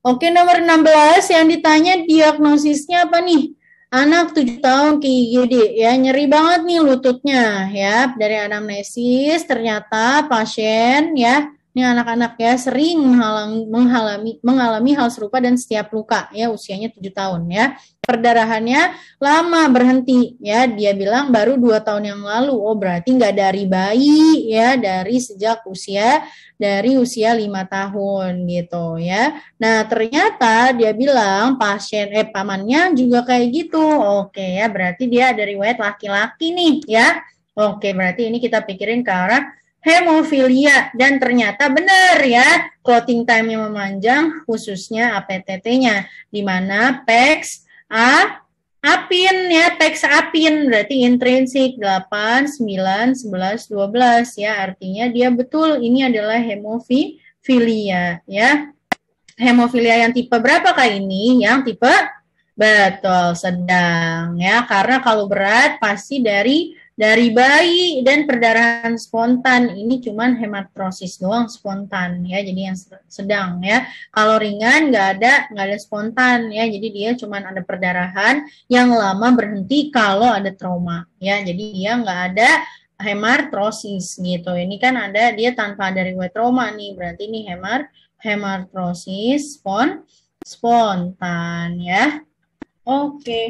Oke, nomor 16 yang ditanya diagnosisnya apa nih? Anak 7 tahun ke IGD ya, nyeri banget nih lututnya ya. Dari anamnesis ternyata pasien ya, ini anak-anak ya sering menghalami mengalami hal serupa dan setiap luka ya usianya 7 tahun ya perdarahannya lama berhenti ya dia bilang baru dua tahun yang lalu oh berarti nggak dari bayi ya dari sejak usia dari usia lima tahun gitu ya nah ternyata dia bilang pasien eh pamannya juga kayak gitu oke ya berarti dia dari riwayat laki-laki nih ya oke berarti ini kita pikirin ke arah hemofilia dan ternyata benar ya clotting time yang memanjang khususnya APTT-nya di mana PEX A ah? apin ya teks apin berarti intrinsik 8 9 11 12 ya artinya dia betul ini adalah hemofilia ya hemofilia yang tipe berapa kah ini yang tipe betul sedang ya karena kalau berat pasti dari dari bayi dan perdarahan spontan ini cuman hematrosis doang spontan ya jadi yang sedang ya kalau ringan nggak ada nggak ada spontan ya jadi dia cuman ada perdarahan yang lama berhenti kalau ada trauma ya jadi dia nggak ada hematrosis gitu ini kan ada dia tanpa ada riwayat trauma nih berarti ini hemar hematrosis spon spontan ya oke okay.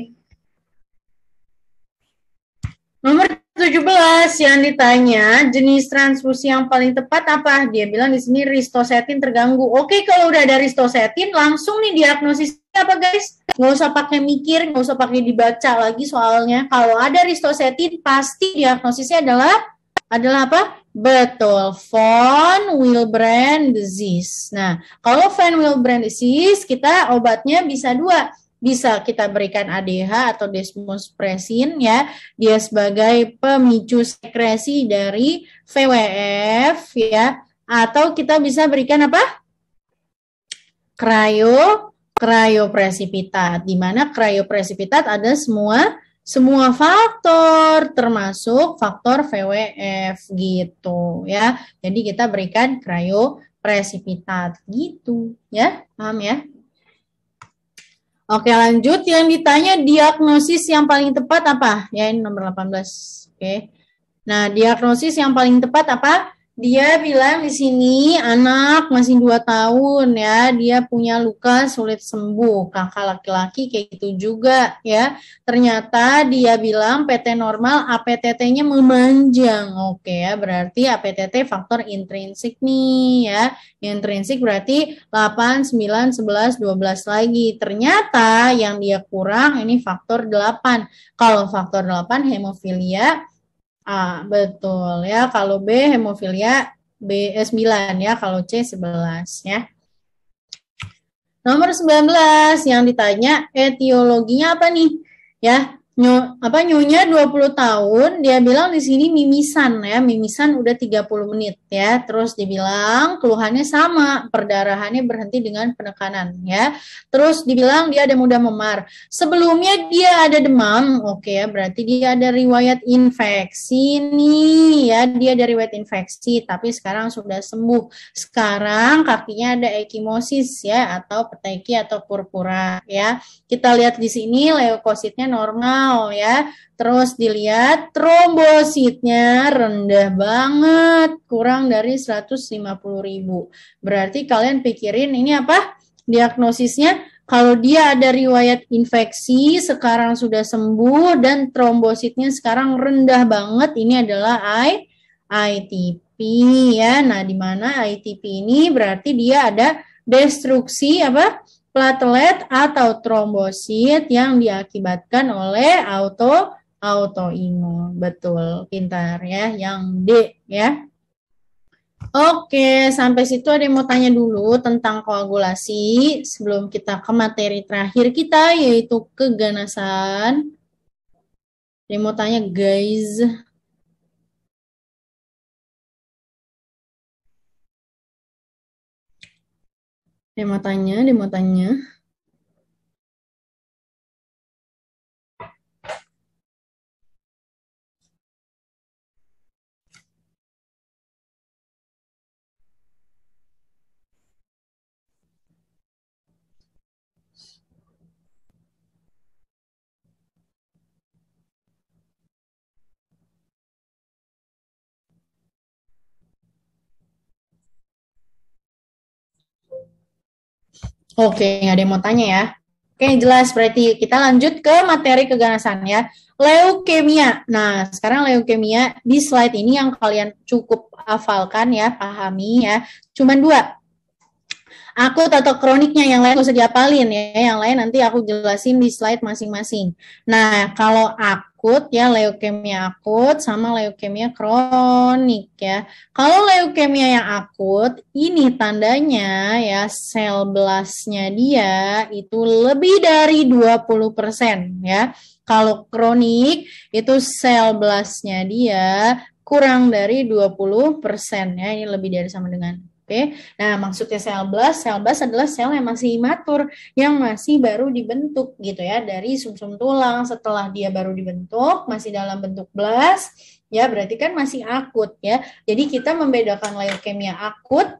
Nomor 17 yang ditanya jenis transfusi yang paling tepat apa? Dia bilang di sini ristosetin terganggu. Oke, kalau udah ada ristosetin langsung nih diagnosis apa guys? Nggak usah pakai mikir, nggak usah pakai dibaca lagi soalnya. Kalau ada ristosetin pasti diagnosisnya adalah adalah apa? Betul, von Willebrand disease. Nah, kalau von Willebrand disease kita obatnya bisa dua, bisa kita berikan ADH atau desmospressin ya dia sebagai pemicu sekresi dari VWF ya atau kita bisa berikan apa krayo presipitat di mana presipitat ada semua semua faktor termasuk faktor VWF gitu ya jadi kita berikan presipitat gitu ya paham ya Oke lanjut yang ditanya diagnosis yang paling tepat apa? Ya ini nomor 18. Oke. Nah diagnosis yang paling tepat apa? Dia bilang di sini anak masih dua tahun ya, dia punya luka sulit sembuh. Kakak laki-laki kayak gitu juga ya. Ternyata dia bilang PT normal APTT-nya memanjang. Oke ya, berarti APTT faktor intrinsik nih ya. Intrinsik berarti 8, 9, 11, 12 lagi. Ternyata yang dia kurang ini faktor 8. Kalau faktor 8 hemofilia A ah, betul ya. Kalau B hemofilia B eh, 9 ya, kalau C 11 ya. Nomor 19 yang ditanya etiologinya apa nih? Ya, nyo apa nyonya 20 tahun, dia bilang di sini mimisan ya, mimisan udah 30 menit ya. Terus dibilang keluhannya sama, perdarahannya berhenti dengan penekanan ya. Terus dibilang dia ada mudah memar. Sebelumnya dia ada demam, oke ya, berarti dia ada riwayat infeksi nih ya, dia ada riwayat infeksi tapi sekarang sudah sembuh. Sekarang kakinya ada ekimosis ya atau peteki atau purpura ya. Kita lihat di sini leukositnya normal normal ya. Terus dilihat trombositnya rendah banget, kurang dari 150 ribu. Berarti kalian pikirin ini apa? Diagnosisnya kalau dia ada riwayat infeksi, sekarang sudah sembuh dan trombositnya sekarang rendah banget, ini adalah I, ITP ya. Nah, di mana ITP ini berarti dia ada destruksi apa? platelet atau trombosit yang diakibatkan oleh auto autoimun. Betul, pintar ya. Yang D ya. Oke, sampai situ ada yang mau tanya dulu tentang koagulasi sebelum kita ke materi terakhir kita yaitu keganasan. Ada yang mau tanya guys? matanya di matanya Oke, ada yang mau tanya ya. Oke, jelas berarti kita lanjut ke materi keganasan ya. Leukemia. Nah, sekarang leukemia di slide ini yang kalian cukup hafalkan ya, pahami ya. Cuman dua. Akut atau kroniknya yang lain gak usah diapalin ya. Yang lain nanti aku jelasin di slide masing-masing. Nah, kalau akut akut ya leukemia akut sama leukemia kronik ya. Kalau leukemia yang akut ini tandanya ya sel blastnya dia itu lebih dari 20% ya. Kalau kronik itu sel blastnya dia kurang dari 20% ya. Ini lebih dari sama dengan Oke. Nah, maksudnya sel blast, sel blast adalah sel yang masih imatur, yang masih baru dibentuk gitu ya dari sumsum -sum tulang setelah dia baru dibentuk, masih dalam bentuk blast, ya berarti kan masih akut ya. Jadi kita membedakan leukemia akut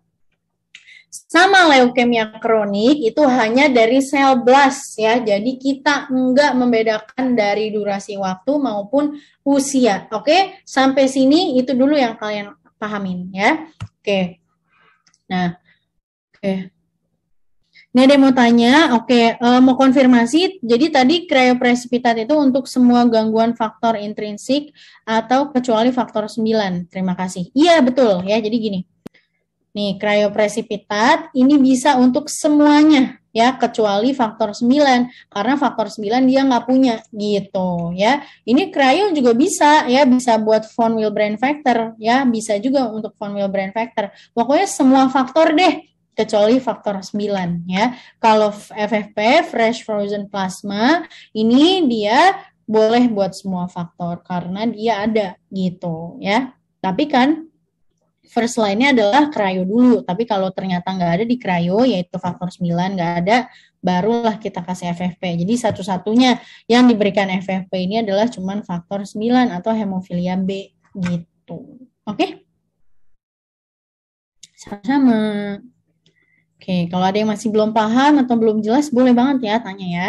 sama leukemia kronik itu hanya dari sel blast ya. Jadi kita enggak membedakan dari durasi waktu maupun usia. Oke, sampai sini itu dulu yang kalian pahamin ya. Oke. Nah, oke. Okay. Ini ada yang mau tanya, oke, okay, uh, eh, mau konfirmasi. Jadi tadi kriopresipitat itu untuk semua gangguan faktor intrinsik atau kecuali faktor 9. Terima kasih. Iya, betul ya. Jadi gini. Nih, krioprecipitat ini bisa untuk semuanya ya, kecuali faktor 9 karena faktor 9 dia nggak punya gitu ya. Ini cryo juga bisa ya, bisa buat von Willebrand factor ya, bisa juga untuk von Willebrand factor. Pokoknya semua faktor deh kecuali faktor 9 ya. Kalau FFP fresh frozen plasma ini dia boleh buat semua faktor karena dia ada gitu ya. Tapi kan first line-nya adalah krayo dulu. Tapi kalau ternyata nggak ada di krayo, yaitu faktor 9 nggak ada, barulah kita kasih FFP. Jadi satu-satunya yang diberikan FFP ini adalah cuman faktor 9 atau hemofilia B gitu. Oke? Okay? Sama-sama. Oke, okay, kalau ada yang masih belum paham atau belum jelas, boleh banget ya tanya ya.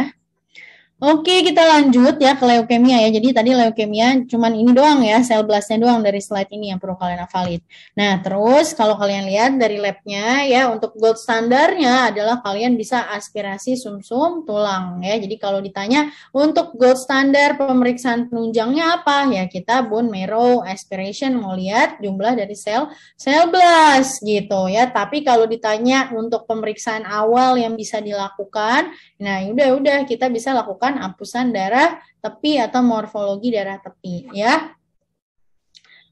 Oke, kita lanjut ya ke leukemia ya. Jadi tadi leukemia cuman ini doang ya, sel blastnya doang dari slide ini yang perlu kalian valid. Nah, terus kalau kalian lihat dari labnya ya, untuk gold standarnya adalah kalian bisa aspirasi sumsum -sum tulang ya. Jadi kalau ditanya untuk gold standar pemeriksaan penunjangnya apa ya, kita bone marrow aspiration mau lihat jumlah dari sel sel blast gitu ya. Tapi kalau ditanya untuk pemeriksaan awal yang bisa dilakukan, nah ya udah udah kita bisa lakukan melakukan ampusan darah tepi atau morfologi darah tepi ya.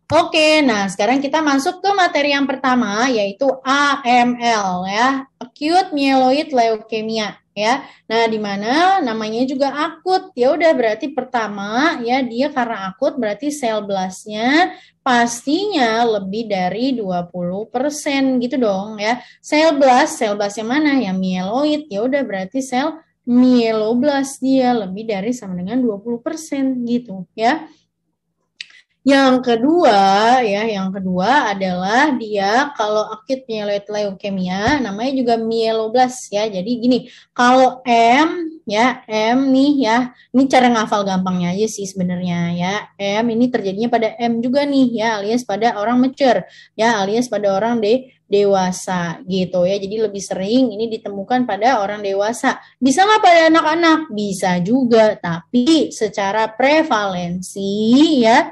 Oke, nah sekarang kita masuk ke materi yang pertama yaitu AML ya, acute myeloid leukemia ya. Nah, di mana namanya juga akut. Ya udah berarti pertama ya dia karena akut berarti sel blastnya pastinya lebih dari 20% gitu dong ya. Sel blast, sel blast yang mana? Yang myeloid Ya udah berarti sel mieloblastia dia lebih dari sama dengan 20% gitu ya. Yang kedua ya, yang kedua adalah dia kalau akut myeloid leukemia namanya juga mieloblast ya. Jadi gini, kalau M ya, M nih ya, ini cara ngafal gampangnya aja sih sebenarnya ya. M ini terjadinya pada M juga nih ya, alias pada orang mature ya, alias pada orang de dewasa gitu ya. Jadi lebih sering ini ditemukan pada orang dewasa. Bisa nggak pada anak-anak? Bisa juga, tapi secara prevalensi ya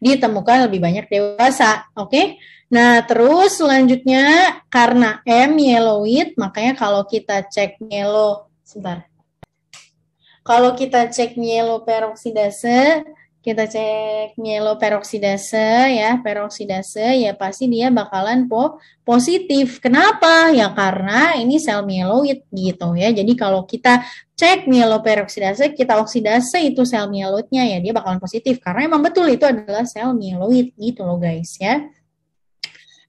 ditemukan lebih banyak dewasa. Oke. Okay? Nah, terus selanjutnya karena M yellowit, makanya kalau kita cek yellow sebentar. Kalau kita cek yellow peroksidase, kita cek yellow peroksidase ya peroksidase ya pasti dia bakalan po positif kenapa ya karena ini sel mieloid gitu ya jadi kalau kita cek mieloperoksidase, kita oksidase itu sel mieloidnya ya, dia bakalan positif karena emang betul itu adalah sel mieloid gitu loh guys ya.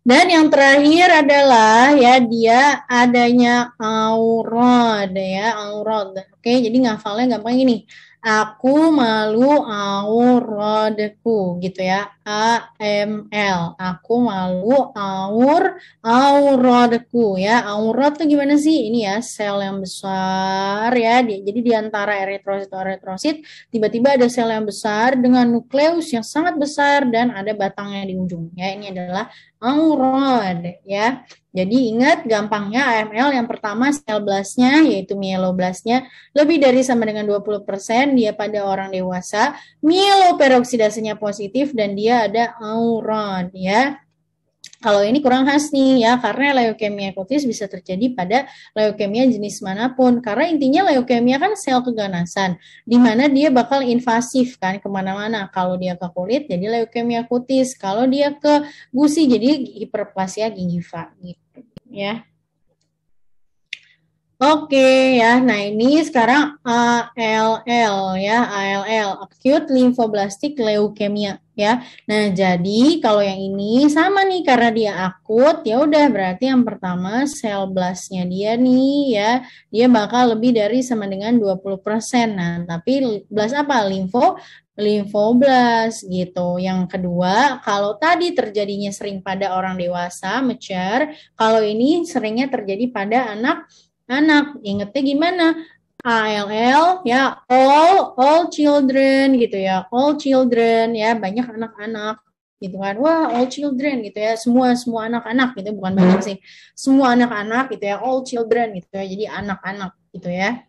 Dan yang terakhir adalah ya dia adanya aurod ya aurod. Oke, jadi ngafalnya gampang ini aku malu auradku gitu ya A M L aku malu aur auradku ya aurat tuh gimana sih ini ya sel yang besar ya jadi di antara eritrosit eritrosit tiba-tiba ada sel yang besar dengan nukleus yang sangat besar dan ada batangnya di ujung ya ini adalah Auron, ya. Jadi ingat gampangnya AML yang pertama sel blastnya yaitu mieloblastnya lebih dari sama dengan 20% dia pada orang dewasa, mieloperoksidasenya positif dan dia ada auron, ya. Kalau ini kurang khas nih ya, karena leukemia kutis bisa terjadi pada leukemia jenis manapun. Karena intinya leukemia kan sel keganasan, di mana dia bakal invasif kan kemana-mana. Kalau dia ke kulit, jadi leukemia kutis. Kalau dia ke gusi, jadi hiperplasia gingiva gitu ya. Oke ya, nah ini sekarang eh, ALL ya, ALL acute lymphoblastic leukemia ya. Nah, jadi kalau yang ini sama nih karena dia akut, ya udah berarti yang pertama sel blastnya dia nih ya, dia bakal lebih dari sama dengan 20%. Nah, tapi blast apa? Limfo limfoblas gitu. Yang kedua, kalau tadi terjadinya sering pada orang dewasa, mature, kalau ini seringnya terjadi pada anak anak. Ingetnya gimana? ALL ya all all children gitu ya all children ya banyak anak-anak gitu kan wah all children gitu ya semua semua anak-anak gitu bukan banyak sih semua anak-anak gitu ya all children gitu ya jadi anak-anak gitu ya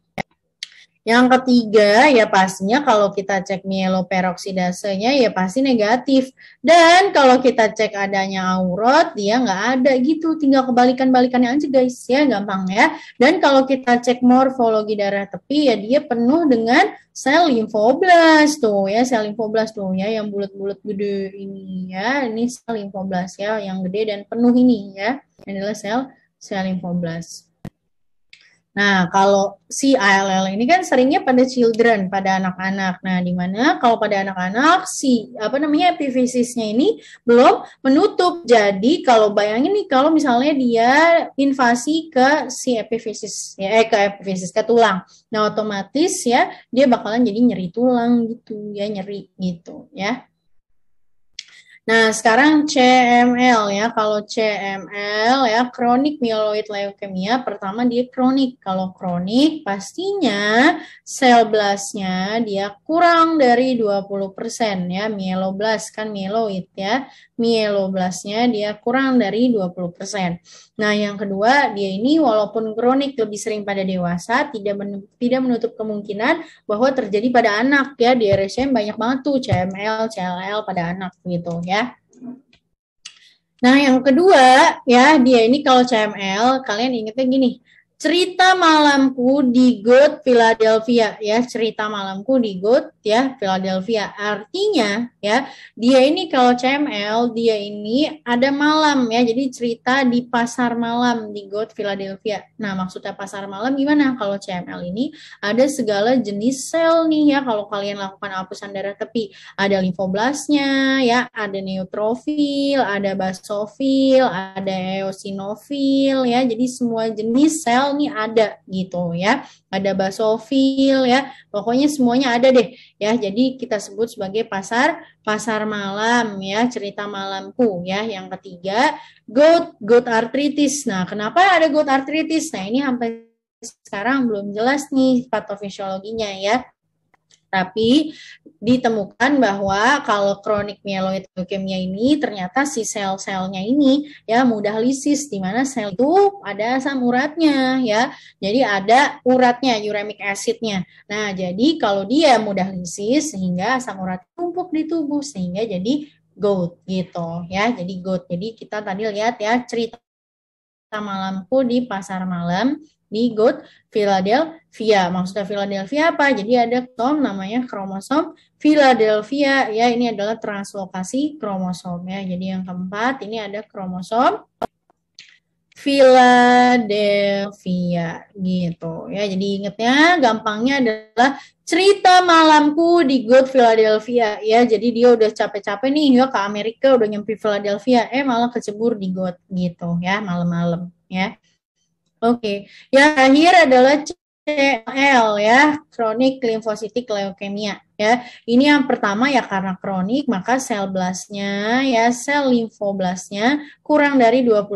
yang ketiga ya pastinya kalau kita cek mieloperoksidasenya ya pasti negatif. Dan kalau kita cek adanya aurat dia nggak ada gitu, tinggal kebalikan-balikannya aja guys ya gampang ya. Dan kalau kita cek morfologi darah tepi ya dia penuh dengan sel limfoblas tuh ya, sel limfoblas tuh ya yang bulat-bulat gede ini ya. Ini sel limfoblas ya yang gede dan penuh ini ya. Ini adalah sel sel limfoblas. Nah, kalau si ALL ini kan seringnya pada children, pada anak-anak. Nah, di mana kalau pada anak-anak si apa namanya epifisisnya ini belum menutup. Jadi, kalau bayangin nih kalau misalnya dia invasi ke si epifisis ya eh, ke epifisis ke tulang. Nah, otomatis ya dia bakalan jadi nyeri tulang gitu ya, nyeri gitu ya. Nah, sekarang CML ya. Kalau CML ya kronik myeloid leukemia pertama dia kronik. Kalau kronik pastinya sel blastnya dia kurang dari 20% ya mieloblast kan mieloid ya. Mieloblastnya dia kurang dari 20%. Nah, yang kedua, dia ini walaupun kronik lebih sering pada dewasa, tidak menutup, tidak menutup kemungkinan bahwa terjadi pada anak ya. Di RSCM banyak banget tuh CML, CLL pada anak gitu ya. Nah, yang kedua ya, dia ini kalau CML, kalian ingetnya gini, Cerita Malamku di Good Philadelphia ya, Cerita Malamku di Good ya Philadelphia. Artinya ya, dia ini kalau CML dia ini ada malam ya. Jadi cerita di pasar malam di Good Philadelphia. Nah, maksudnya pasar malam gimana? Kalau CML ini ada segala jenis sel nih ya kalau kalian lakukan hapusan darah tepi. Ada limfoblasnya ya, ada neutrofil, ada basofil, ada eosinofil ya. Jadi semua jenis sel ini ada gitu ya. Ada basofil ya. Pokoknya semuanya ada deh ya. Jadi kita sebut sebagai pasar pasar malam ya, cerita malamku ya. Yang ketiga, goat goat arthritis. Nah, kenapa ada goat arthritis? Nah, ini sampai sekarang belum jelas nih patofisiologinya ya tapi ditemukan bahwa kalau kronik myeloid leukemia ini ternyata si sel-selnya ini ya mudah lisis di mana sel itu ada asam uratnya ya. Jadi ada uratnya uramic acidnya. Nah, jadi kalau dia mudah lisis sehingga asam urat tumpuk di tubuh sehingga jadi gout gitu ya. Jadi gout. Jadi kita tadi lihat ya cerita malamku di pasar malam di Good Philadelphia. Maksudnya Philadelphia apa? Jadi ada tom namanya kromosom Philadelphia. Ya, ini adalah translokasi kromosom ya. Jadi yang keempat ini ada kromosom Philadelphia gitu ya. Jadi ingetnya gampangnya adalah cerita malamku di Good Philadelphia ya. Jadi dia udah capek-capek nih ya ke Amerika udah nyampe Philadelphia eh malah kecebur di Good gitu ya malam-malam ya. Oke, okay. yang terakhir adalah CL ya, kronik limfositik leukemia ya. Ini yang pertama ya karena kronik maka sel blastnya ya sel limfoblastnya kurang dari 20%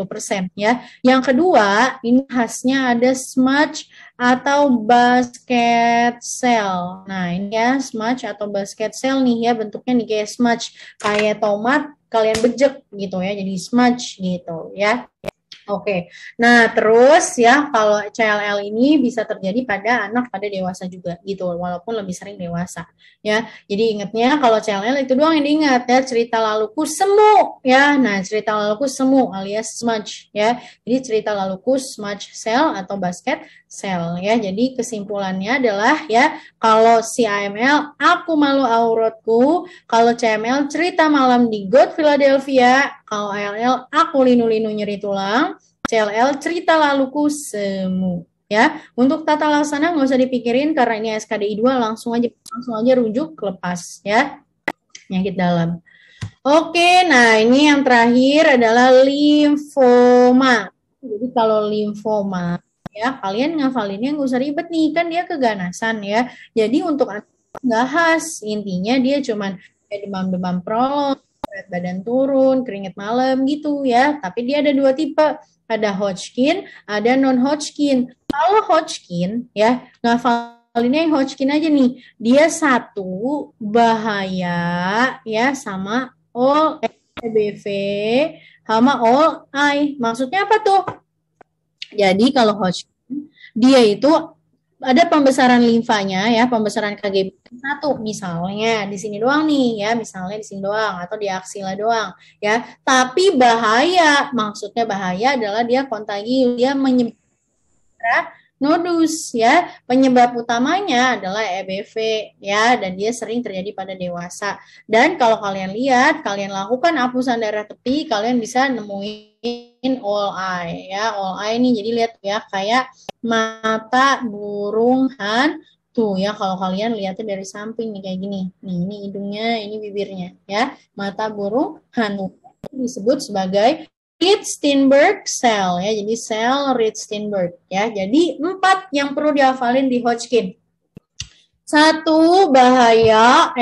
ya. Yang kedua, ini khasnya ada smudge atau basket cell. Nah, ini ya smudge atau basket cell nih ya bentuknya nih kayak smudge kayak tomat kalian bejek gitu ya jadi smudge gitu ya. Oke. Nah, terus ya kalau CLL ini bisa terjadi pada anak pada dewasa juga gitu, walaupun lebih sering dewasa ya. Jadi ingatnya kalau CLL itu doang yang diingat ya cerita laluku semu ya. Nah, cerita laluku semu alias smudge ya. Jadi cerita laluku smudge cell atau basket cell ya. Jadi kesimpulannya adalah ya kalau si AML aku malu auratku, kalau CML cerita malam di God Philadelphia, kalau ALL aku linu-linu nyeri tulang, CLL cerita laluku semu ya. Untuk tata laksana nggak usah dipikirin karena ini SKDI 2 langsung aja langsung aja rujuk lepas ya. Penyakit dalam. Oke, nah ini yang terakhir adalah limfoma. Jadi kalau limfoma ya kalian ngafalinnya nggak usah ribet nih kan dia keganasan ya. Jadi untuk nggak khas intinya dia cuman kayak demam-demam prolong, badan turun, keringet malam gitu ya. Tapi dia ada dua tipe ada Hodgkin, ada non Hodgkin. Kalau Hodgkin ya ngafalinnya yang Hodgkin aja nih. Dia satu bahaya ya sama all EBV sama all I. Maksudnya apa tuh? Jadi kalau Hodgkin dia itu ada pembesaran limfanya ya, pembesaran KGB satu misalnya di sini doang nih ya, misalnya di sini doang atau di aksila doang ya. Tapi bahaya, maksudnya bahaya adalah dia kontagi, dia menyebabkan nodus ya. Penyebab utamanya adalah EBV ya dan dia sering terjadi pada dewasa. Dan kalau kalian lihat, kalian lakukan apusan darah tepi, kalian bisa nemuin in all eye ya all eye ini jadi lihat ya kayak mata burung han tuh ya kalau kalian lihatnya dari samping nih kayak gini nih ini hidungnya ini bibirnya ya mata burung hantu disebut sebagai Ritz-Steinberg cell ya jadi sel Ritz-Steinberg ya jadi empat yang perlu dihafalin di Hodgkin satu bahaya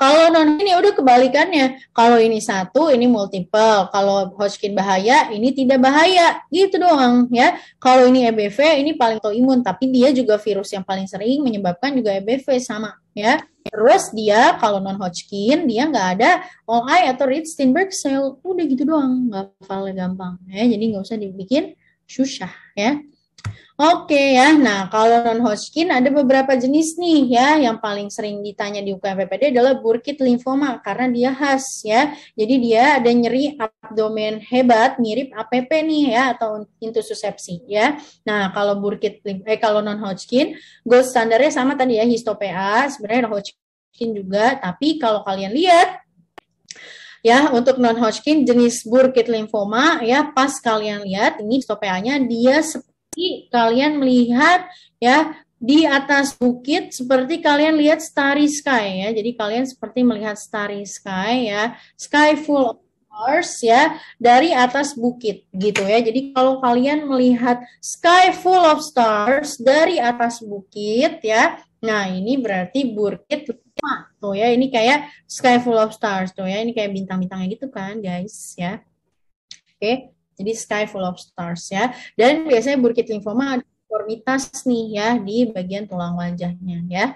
kalau non ini udah kebalikannya. Kalau ini satu, ini multiple. Kalau Hodgkin bahaya, ini tidak bahaya. Gitu doang ya. Kalau ini EBV, ini paling autoimun, tapi dia juga virus yang paling sering menyebabkan juga EBV sama ya. Terus dia kalau non Hodgkin dia nggak ada OI atau Reed Steinberg cell. Udah gitu doang, nggak paling gampang ya. Jadi nggak usah dibikin susah ya. Oke ya, nah kalau non-Hodgkin ada beberapa jenis nih ya, yang paling sering ditanya di UKM PPD adalah burkitt lymphoma karena dia khas ya, jadi dia ada nyeri abdomen hebat mirip APP nih ya atau intususepsi ya. Nah kalau burkitt eh kalau non-Hodgkin, gold standarnya sama tadi ya histopea, sebenarnya non-Hodgkin juga, tapi kalau kalian lihat ya untuk non Hodgkin jenis burkitt lymphoma ya pas kalian lihat ini histopeanya dia seperti kalian melihat ya di atas bukit seperti kalian lihat starry sky ya. Jadi kalian seperti melihat starry sky ya, sky full of stars ya dari atas bukit gitu ya. Jadi kalau kalian melihat sky full of stars dari atas bukit ya. Nah, ini berarti bukit lima tuh ya. Ini kayak sky full of stars tuh ya. Ini kayak bintang-bintangnya gitu kan, guys ya. Oke. Okay. Jadi sky full of stars ya. Dan biasanya burkitt lymphoma ada formitas nih ya di bagian tulang wajahnya ya.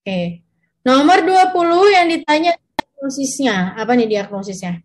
Oke. Nomor 20 yang ditanya diagnosisnya. Apa nih diagnosisnya?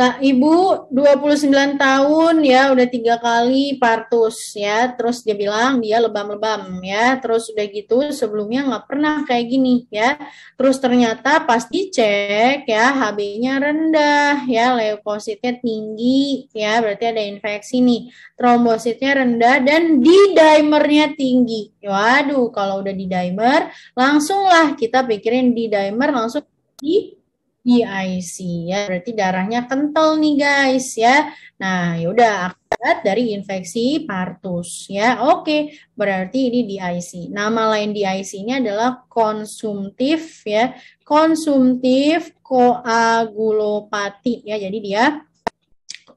Nah, Ibu 29 tahun ya udah tiga kali partus ya terus dia bilang dia lebam-lebam ya terus udah gitu sebelumnya nggak pernah kayak gini ya terus ternyata pas dicek ya HB-nya rendah ya leukositnya tinggi ya berarti ada infeksi nih trombositnya rendah dan di dimernya tinggi waduh kalau udah di dimer langsunglah kita pikirin di dimer langsung di DIC iya, ya berarti darahnya kental nih guys ya. Nah, yaudah akibat dari infeksi partus ya. Oke, berarti ini DIC. Nama lain dic ini adalah konsumtif ya. Konsumtif koagulopati ya. Jadi dia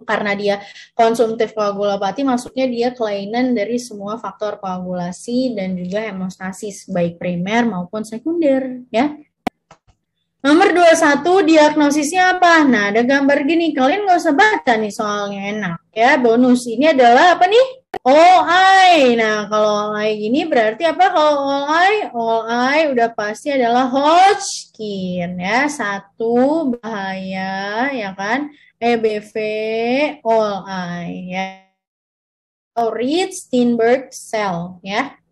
karena dia konsumtif koagulopati maksudnya dia kelainan dari semua faktor koagulasi dan juga hemostasis baik primer maupun sekunder ya. Nomor 21, diagnosisnya apa? Nah, ada gambar gini. Kalian nggak usah baca nih soalnya enak ya. Bonus ini adalah apa nih? All I. Nah, kalau all I gini berarti apa? Kalau all I, all I udah pasti adalah Hodgkin ya. Satu bahaya ya kan? EBV, all I ya. Or Steinberg cell ya.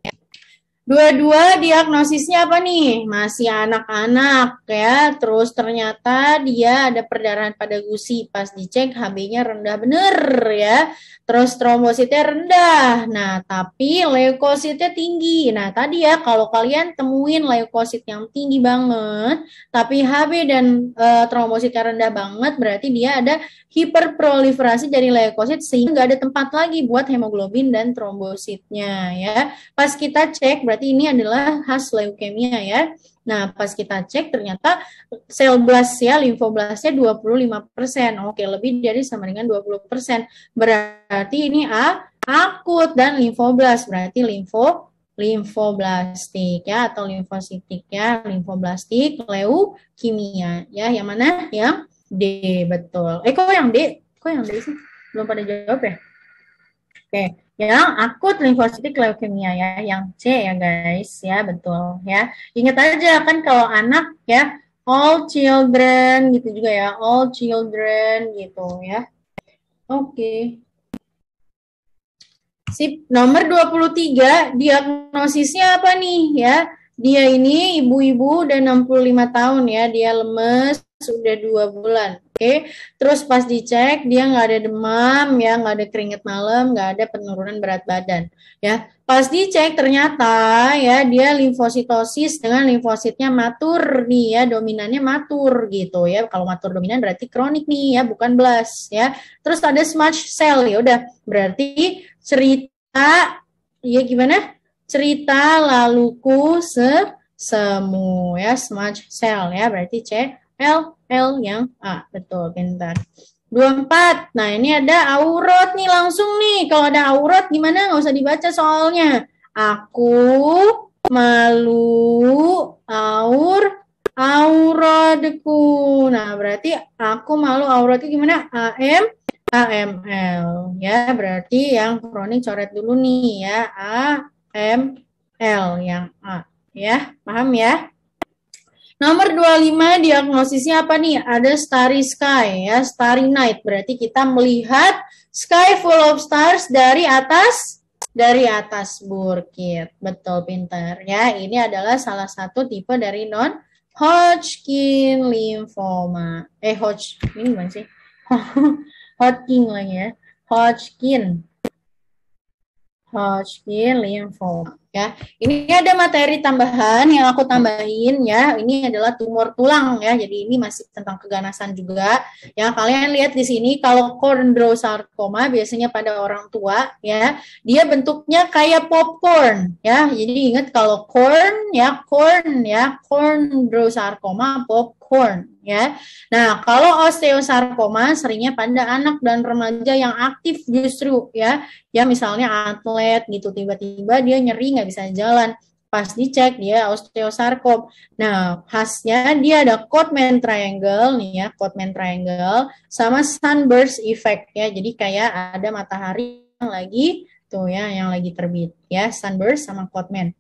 Dua-dua diagnosisnya apa nih? Masih anak-anak ya. Terus ternyata dia ada perdarahan pada gusi. Pas dicek HB-nya rendah bener ya. Terus trombositnya rendah. Nah, tapi leukositnya tinggi. Nah, tadi ya kalau kalian temuin leukosit yang tinggi banget, tapi HB dan e, trombositnya rendah banget, berarti dia ada hiperproliferasi dari leukosit sehingga nggak ada tempat lagi buat hemoglobin dan trombositnya ya. Pas kita cek berarti berarti ini adalah khas leukemia ya. Nah, pas kita cek ternyata sel blast ya, limfoblastnya 25%. Oke, lebih dari sama dengan 20%. Berarti ini A akut dan limfoblast berarti limfo limfoblastik ya atau limfositik ya, limfoblastik leukemia ya. Yang mana? Yang D betul. Eh kok yang D? Kok yang D sih? Belum pada jawab ya? Oke yang akut limfositik leukemia ya, yang C ya guys ya betul ya. Ingat aja kan kalau anak ya all children gitu juga ya, all children gitu ya. Oke. Okay. Sip, nomor 23 diagnosisnya apa nih ya? Dia ini ibu-ibu udah 65 tahun ya, dia lemes sudah dua bulan. Oke, terus pas dicek dia nggak ada demam, ya nggak ada keringet malam, nggak ada penurunan berat badan, ya. Pas dicek ternyata ya dia limfositosis dengan limfositnya matur nih ya, dominannya matur gitu ya. Kalau matur dominan berarti kronik nih ya, bukan blast ya. Terus ada smudge cell ya udah, berarti cerita ya gimana? Cerita laluku se semu ya smudge cell ya berarti cek. L, L yang A. Betul, pintar. 24. Nah, ini ada aurat nih langsung nih. Kalau ada aurat gimana? Nggak usah dibaca soalnya. Aku malu aur auratku. Nah, berarti aku malu auratku gimana? A A M M L ya berarti yang kronik coret dulu nih ya A M L yang A ya paham ya Nomor 25 diagnosisnya apa nih? Ada starry sky ya, starry night. Berarti kita melihat sky full of stars dari atas dari atas bukit. Betul pintar ya. Ini adalah salah satu tipe dari non Hodgkin lymphoma. Eh Hodge, ini gimana sih? Hodgkin lagi ya. Hodgkin. Hodgkin lymphoma ya. Ini ada materi tambahan yang aku tambahin ya. Ini adalah tumor tulang ya. Jadi ini masih tentang keganasan juga. Ya, kalian lihat di sini kalau chondrosarcoma biasanya pada orang tua ya, dia bentuknya kayak popcorn ya. Jadi ingat kalau corn ya, corn ya, chondrosarcoma pop Horn ya. Nah, kalau osteosarkoma seringnya pada anak dan remaja yang aktif justru ya. Ya misalnya atlet gitu tiba-tiba dia nyeri nggak bisa jalan pas dicek dia osteosarkom. Nah, khasnya dia ada Codman triangle nih ya, Codman triangle sama sunburst effect ya. Jadi kayak ada matahari yang lagi tuh ya yang lagi terbit ya, sunburst sama Codman.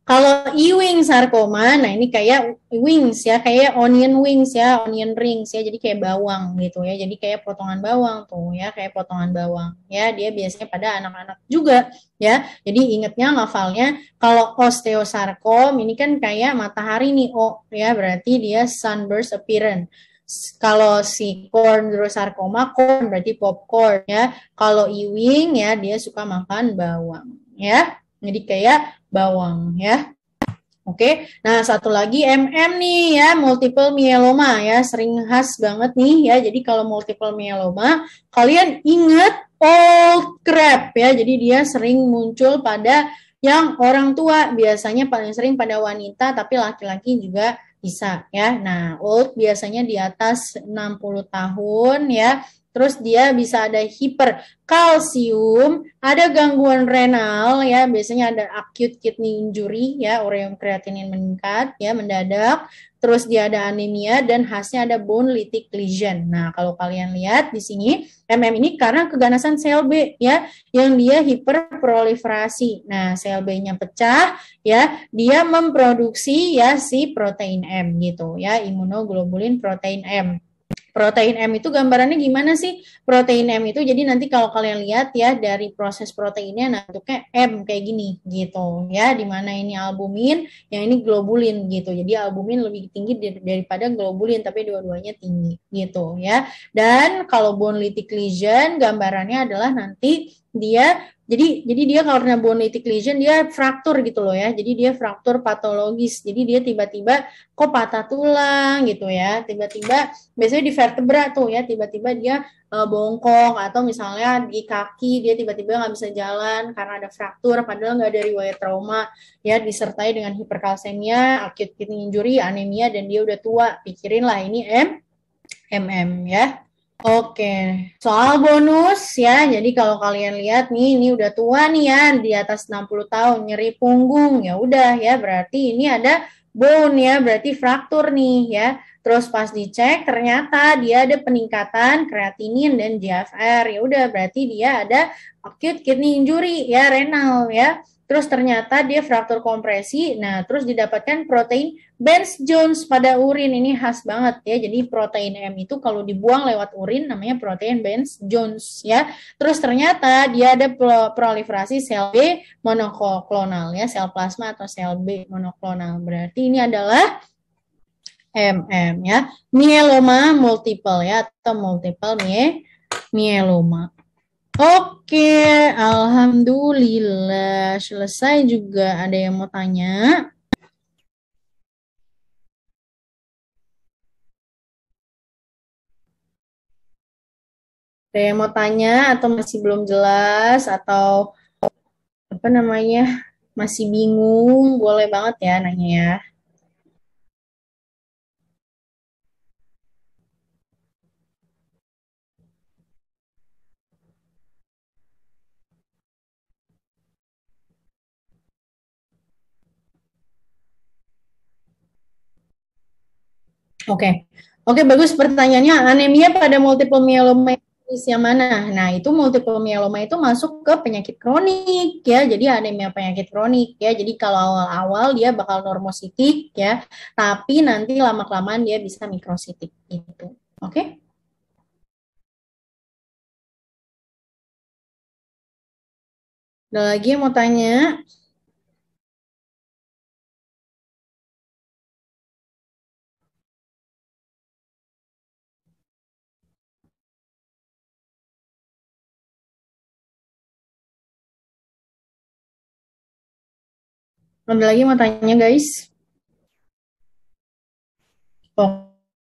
Kalau Ewing sarkoma, nah ini kayak wings ya, kayak onion wings ya, onion rings ya, jadi kayak bawang gitu ya, jadi kayak potongan bawang tuh ya, kayak potongan bawang ya, dia biasanya pada anak-anak juga ya, jadi ingetnya ngafalnya kalau osteosarkoma ini kan kayak matahari nih oh ya, berarti dia sunburst appearance kalau si corn sarcoma, corn berarti popcorn ya kalau ewing ya dia suka makan bawang ya jadi kayak bawang ya. Oke, nah satu lagi MM nih ya, multiple myeloma ya, sering khas banget nih ya. Jadi kalau multiple myeloma, kalian ingat old crab ya. Jadi dia sering muncul pada yang orang tua biasanya paling sering pada wanita tapi laki-laki juga bisa ya. Nah, old biasanya di atas 60 tahun ya. Terus dia bisa ada hiperkalsium, ada gangguan renal ya, biasanya ada acute kidney injury ya, ureum kreatinin meningkat ya mendadak terus dia ada anemia dan khasnya ada bone lytic lesion. Nah, kalau kalian lihat di sini MM ini karena keganasan sel B ya yang dia hiperproliferasi. Nah, sel B-nya pecah ya, dia memproduksi ya si protein M gitu ya, imunoglobulin protein M. Protein M itu gambarannya gimana sih? Protein M itu jadi nanti kalau kalian lihat ya dari proses proteinnya nah kayak M kayak gini gitu ya di mana ini albumin, yang ini globulin gitu. Jadi albumin lebih tinggi daripada globulin tapi dua-duanya tinggi gitu ya. Dan kalau bone lytic lesion gambarannya adalah nanti dia jadi jadi dia karena bone lesion dia fraktur gitu loh ya. Jadi dia fraktur patologis. Jadi dia tiba-tiba kok patah tulang gitu ya. Tiba-tiba biasanya di vertebra tuh ya, tiba-tiba dia uh, bongkok atau misalnya di kaki dia tiba-tiba nggak bisa jalan karena ada fraktur padahal nggak dari riwayat trauma ya disertai dengan hiperkalsemia, acute kidney injury, anemia dan dia udah tua. Pikirin lah ini M MM ya. Oke, soal bonus ya. Jadi kalau kalian lihat nih, ini udah tua nih ya, di atas 60 tahun nyeri punggung. Ya udah ya, berarti ini ada bone ya, berarti fraktur nih ya. Terus pas dicek ternyata dia ada peningkatan kreatinin dan GFR. Ya udah berarti dia ada acute kidney injury ya renal ya. Terus ternyata dia fraktur kompresi. Nah, terus didapatkan protein Benz Jones pada urin. Ini khas banget ya. Jadi protein M itu kalau dibuang lewat urin namanya protein Benz Jones ya. Terus ternyata dia ada proliferasi sel B monoklonal ya, sel plasma atau sel B monoklonal. Berarti ini adalah MM ya, mieloma multiple ya atau multiple mie, mieloma. Oke, alhamdulillah selesai juga. Ada yang mau tanya? Ada yang mau tanya atau masih belum jelas atau apa namanya masih bingung? Boleh banget ya nanya ya. Oke. Okay. Oke, okay, bagus pertanyaannya. Anemia pada multiple myeloma jenis yang mana? Nah, itu multiple myeloma itu masuk ke penyakit kronik ya. Jadi anemia penyakit kronik ya. Jadi kalau awal-awal dia bakal normositik ya, tapi nanti lama-kelamaan dia bisa mikrositik itu. Oke? Okay? Ada lagi yang mau tanya? Ada lagi mau tanya guys? Oh.